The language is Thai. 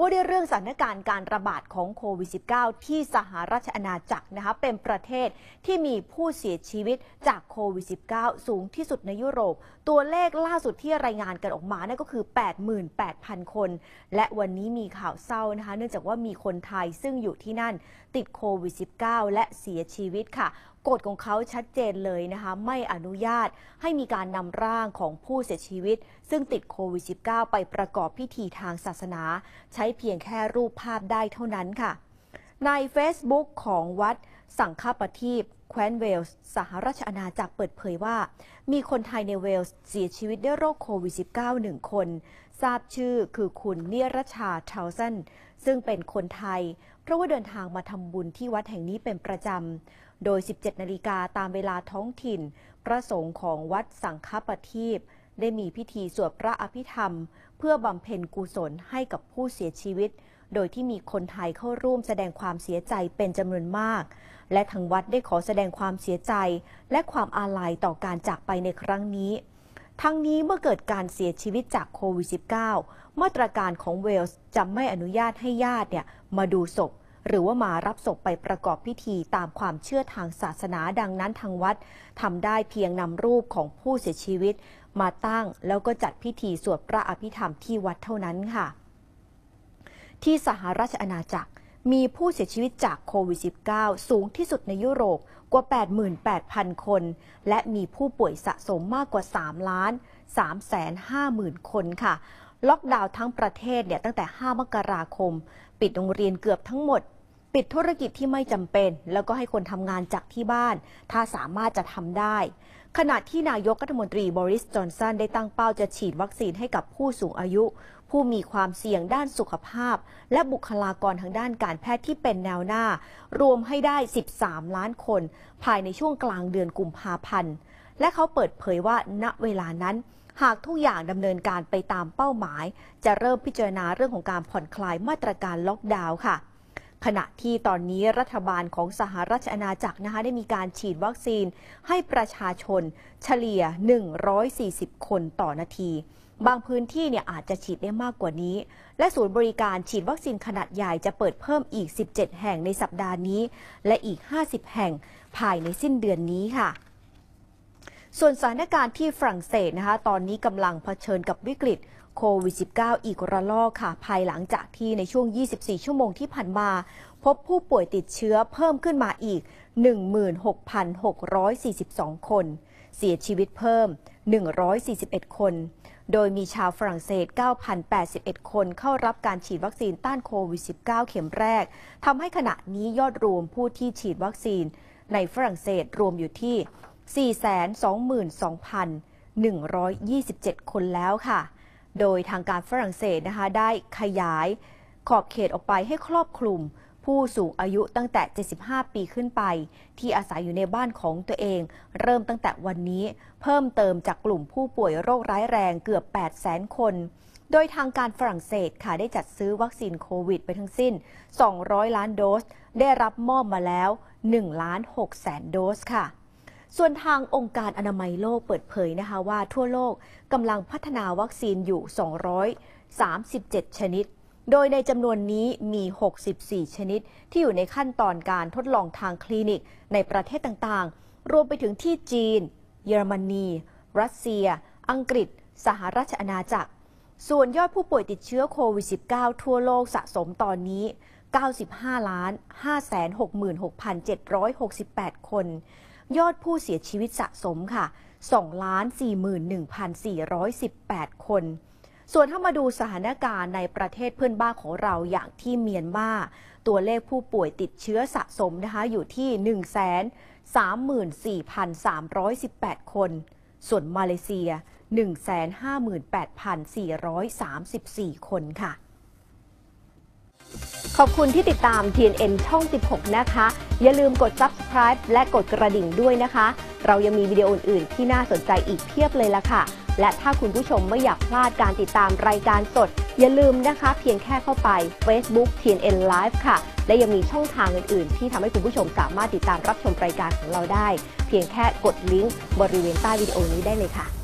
ว่าด้วยเรื่องสถานการณ์การระบาดของโควิด -19 ที่สหรัฐอาณาจักรนะคะเป็นประเทศที่มีผู้เสียชีวิตจากโควิด -19 สูงที่สุดในยุโรป ตัวเลขล่าสุดที่รายงานกันออกมานั่นก็คือ 88,000 คน และวันนี้มีข่าวเศร้านะคะเนื่องจากว่ามีคนไทยซึ่งอยู่ที่นั่นติดโควิด -19 และเสียชีวิตค่ะกฎของเขาชัดเจนเลยนะคะไม่อนุญาตให้มีการนำร่างของผู้เสียชีวิตซึ่งติดโควิด -19 ไปประกอบพิธีทางศาสนา ใช้เพียงแค่รูปภาพได้เท่านั้นค่ะ ใน Facebook ของวัดสังฆปฏีบแคว้นเวลส์สหราชอาณาจักรเปิดเผยว่า มีคนไทยในเวลส์เสียชีวิตด้วยโรคโควิด -19 งคนทราบชื่อคือคุณเนียรชาเทาเซนซึ่งเป็นคนไทย เพราะว่าเดินทางมาทำบุญที่วัดแห่งนี้เป็นประจำ โดย 17 นาฬิกาตามเวลาท้องถิ่นพระสงฆ์ของวัดสังฆปทีปได้มีพิธีสวดพระอภิธรรม เพื่อบำเพ็ญกุศลให้กับผู้เสียชีวิต โดยที่มีคนไทยเข้าร่วมแสดงความเสียใจเป็นจำนวนมาก และทางวัดได้ขอแสดงความเสียใจและความอาลัยต่อการจากไปในครั้งนี้ทั้งนี้เมื่อเกิดการเสียชีวิตจากโควิด -19 มาตรการของเวลส์จะไม่อนุญาตให้ญาติเนี่ยมาดูศพหรือว่ามารับศพไปประกอบพิธีตามความเชื่อทางศาสนาดังนั้นทางวัดทำได้เพียงนำรูปของผู้เสียชีวิตมาตั้งแล้วก็จัดพิธีสวดพระอภิธรรมที่วัดเท่านั้นค่ะ ที่สหราชอาณาจักรมีผู้เสียชีวิตจากโควิด -19 สูงที่สุดในยุโรปกว่า 88,000 คน และมีผู้ป่วยสะสมมากกว่า3ล้าน350,000 คนค่ะล็อกดาวน์ทั้งประเทศเนี่ยตั้งแต่ 5 มกราคม ปิดโรงเรียนเกือบทั้งหมด ปิดธุรกิจที่ไม่จำเป็น แล้วก็ให้คนทำงานจากที่บ้าน ถ้าสามารถจะทำได้ ขณะที่นายกรัฐมนตรีบริสจอนสันได้ตั้งเป้าจะฉีดวัคซีนให้กับผู้สูงอายุผู้มีความเสี่ยงด้านสุขภาพ และบุคลากรทางด้านการแพทย์ที่เป็นแนวหน้า รวมให้ได้ 13 ล้านคน ภายในช่วงกลางเดือนกุมภาพันธ์ และเขาเปิดเผยว่าณเวลานั้น หากทุกอย่างดำเนินการไปตามเป้าหมาย จะเริ่มพิจารณาเรื่องของการผ่อนคลายมาตรการล็อกดาวน์ค่ะ ขณะที่ตอนนี้รัฐบาลของสหรัฐอาณาจักรนะคะได้มีการฉีดวัคซีน ให้ประชาชน เฉลี่ย 140 คนต่อนาทีบางพื้นที่เนี่ยอาจจะฉีดได้มากกว่านี้ และศูนย์บริการฉีดวัคซีนขนาดใหญ่จะเปิดเพิ่มอีก 17 แห่งในสัปดาห์นี้ และอีก 50 แห่งภายในสิ้นเดือนนี้ค่ะ ส่วนสถานการณ์ที่ฝรั่งเศสนะคะตอนนี้กำลังเผชิญกับวิกฤตโควิด -19 อีกระลอกค่ะ ภายหลังจากที่ในช่วง 24 ชั่วโมงที่ผ่านมา พบผู้ป่วยติดเชื้อเพิ่มขึ้นมาอีก 16,642 คน เสียชีวิตเพิ่ม141 คน โดยมีชาวฝรั่งเศส9,081คนเข้ารับการฉีดวัคซีนต้านโควิด -19 เข็มแรก ทำให้ขณะนี้ยอดรวมผู้ที่ฉีดวัคซีนในฝรั่งเศสรวมอยู่ที่ 422,127 คนแล้วค่ะ โดยทางการฝรั่งเศสนะคะได้ขยายขอบเขตออกไปให้ครอบคลุมผู้สูงอายุตั้งแต่ 75 ปีขึ้นไป ที่อาศัยอยู่ในบ้านของตัวเอง เริ่มตั้งแต่วันนี้เพิ่มเติมจากกลุ่มผู้ป่วยโรคร้ายแรงเกือบ8 0 0 0 0คน โดยทางการฝรั่งเศสค่ะได้จัดซื้อวัคซีนโควิดไปทั้งสิ้น 200 ล้านโดส ได้รับมอบมาแล้ว1ล้าน6แสนโดสค่ะ ส่วนทางองค์การอนามัยโลกเปิดเผยนะคะว่าทั่วโลกกำลังพัฒนาวัคซีนอยู่ 237 ชนิดโดยในจำนวนนี้มี 64 ชนิดที่อยู่ในขั้นตอนการทดลองทางคลินิกในประเทศต่างๆ รวมไปถึงที่จีน เยอรมนี รัสเซีย อังกฤษ สหราชอาณาจักรส่วนยอดผู้ป่วยติดเชื้อโควิด -19 ทั่วโลกสะสมตอนนี้ 95ล้าน566,768 คน ยอดผู้เสียชีวิตสะสมค่ะ2ล้าน41,418 คนส่วนถ้ามาดูสถานการณ์ในประเทศเพื่อนบ้านของเราอย่างที่เมียนมาตัวเลขผู้ป่วยติดเชื้อสะสมนะคะอยู่ที่ 1 3 4 3 1 8 คน ส่วนมาเลเซีย 158,434 คนค่ะ ขอบคุณที่ติดตาม TNN ช่อง 16 นะคะ อย่าลืมกด subscribe และกดกระดิ่งด้วยนะคะ เรายังมีวิดีโออื่น ๆ ที่น่าสนใจอีกเพียบเลยละค่ะและถ้าคุณผู้ชมไม่อยากพลาดการติดตามรายการสด อย่าลืมนะคะ เพียงแค่เข้าไป Facebook TNN Live ค่ะ และยังมีช่องทางอื่นๆ ที่ทำให้คุณผู้ชมสามารถติดตามรับชมรายการของเราได้ เพียงแค่กดลิงก์บริเวณใต้วิดีโอนี้ได้เลยค่ะ